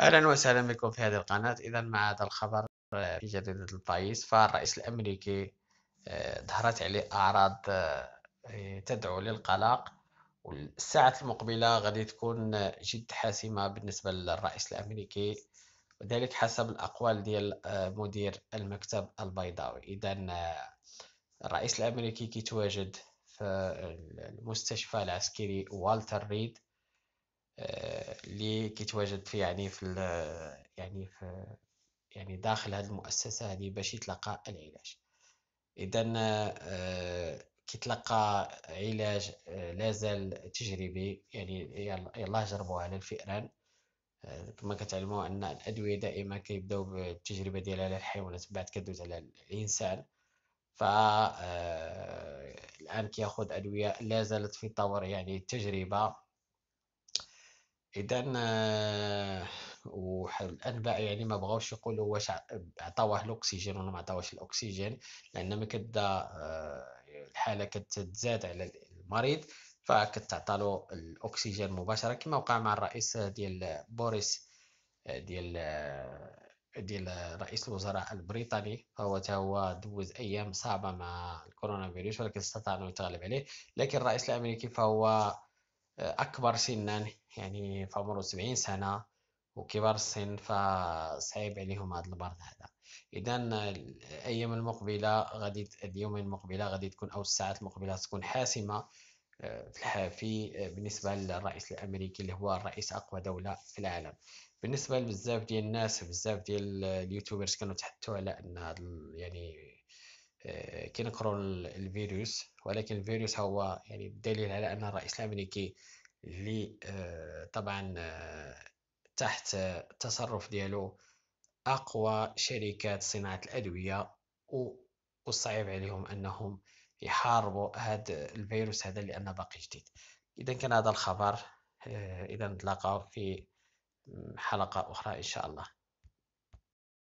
اهلا وسهلا بكم في هذه القناه اذا مع هذا الخبر آه، في جريده البايس فالرئيس الامريكي آه، ظهرت عليه اعراض آه، تدعو للقلق والساعة المقبلة غادي تكون جد حاسمة بالنسبة للرئيس الأمريكي وذلك حسب الأقوال ديال مدير المكتب البيضاوي إذا الرئيس الأمريكي كيتواجد في المستشفى العسكري والتر ريد اللي كيتواجد في يعني في يعني في يعني داخل هذه المؤسسه هذه باش يتلقى العلاج اذا آه، كيتلقى علاج آه، لازال تجريبي يعني يلا جربوه على الفئران آه، كما كتعلموا ان الادويه دائما كيبداو بالتجربه ديالها على الحيوانات بعد كدوز على الانسان ف الان كياخذ ادويه لازالت في طور يعني التجربه اذا آه، وحال الانباء يعني ما بغاوش يقولوا واش عطاوه الاكسجين ولا ما عطاوهش الاكسجين لان ما كدا آه، الحاله كتزاد على المريض فكتعطى له الاكسجين مباشره كما وقع مع الرئيس ديال بوريس آه، ديال ديال رئيس الوزراء البريطاني فهو تا هو دوز ايام صعبه مع الكورونا فيروس ولكن استطاع انه يتغلب عليه لكن الرئيس الامريكي فهو أكبر سنا يعني في عمره سبعين سنة وكبار السن فصعيب عليهم هذا المرض هذا اذا الايام المقبله غادي اليومين المقبله غادي تكون او الساعات المقبله تكون حاسمه آه، في آه، بالنسبه للرئيس الامريكي اللي هو الرئيس اقوى دوله في العالم بالنسبه لبزاف ديال الناس بزاف ديال اليوتيوبرز كانوا تحدثوا على ان يعني آه، كي الفيروس ولكن الفيروس هو يعني دليل على ان الرئيس الامريكي اللي آه، طبعا آه، تحت التصرف ديالو اقوى شركات صناعه الادويه والصعيب عليهم انهم يحاربوا هذا الفيروس هذا لان باقي جديد اذا كان هذا الخبر اذا نتلاقاو في حلقه اخرى ان شاء الله